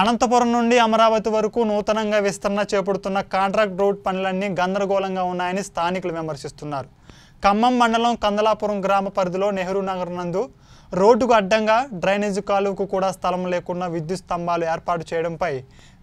అనంతపురం నుండి అమరావతి వరకు నూతనంగా విస్తరణ చేపడుతున్న కాంట్రాక్ట్ రోడ్ పనులన్నీ గందరగోళంగా ఉన్నాయని స్థానికులు విమర్శిస్తున్నారు ఖమ్మం మండలం కందలాపురం గ్రామ పరిధిలో నెహ్రూ నగర్ నందు రోడ్డుకు అడ్డంగా డ్రైనేజీ కాలువకు కూడా స్థలం లేకుండా విద్యుత్ స్తంభాలు ఏర్పాటు చేయడంపై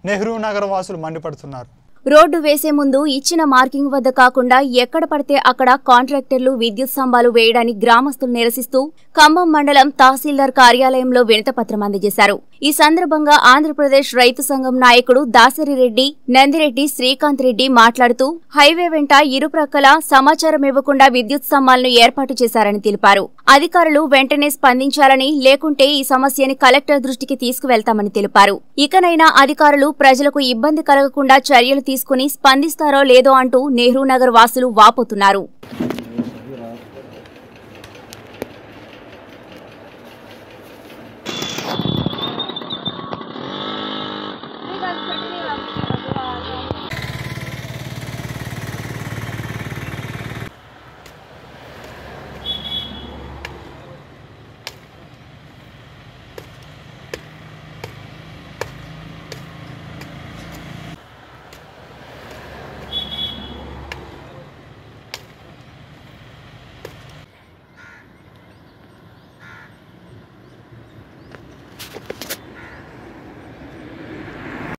నెహ్రూ నగర వాసులు మండిపడుతున్నారు రోడ్డు వేసే ముందు ఇచ్చిన మార్కింగ్ వద్ద కాకుండా ఎక్కడ పడితే అక్కడ కాంట్రాక్టర్లు విద్యుత్ స్తంభాలు వేయడాన్ని గ్రామస్తులు నిరసిస్తూ ఖమ్మం మండలం తహసీల్దార్ కార్యాలయంలో వినతపత్రం అందజేశారు ఈ సందర్భంగా ఆంధ్రప్రదేశ్ రైతు సంఘం నాయకుడు దాసరి రెడ్డి నందిరెడ్డి శ్రీకాంత్ రెడ్డి మాట్లాడుతూ హైవే వెంట ఇరుప్రక్కల సమాచారం ఇవ్వకుండా విద్యుత్ స్తంభాలను ఏర్పాటు చేశారని తెలిపారు అధికారులు వెంటనే స్పందించాలని లేకుంటే ఈ సమస్యని కలెక్టర్ దృష్టికి తీసుకువెళ్తామని తెలిపారు ఇకనైనా అధికారులు ప్రజలకు ఇబ్బంది కలగకుండా చర్యలు తీసుకుని స్పందిస్తారో లేదో అంటూ నెహ్రూనగర్ వాసులు వాపోతున్నారు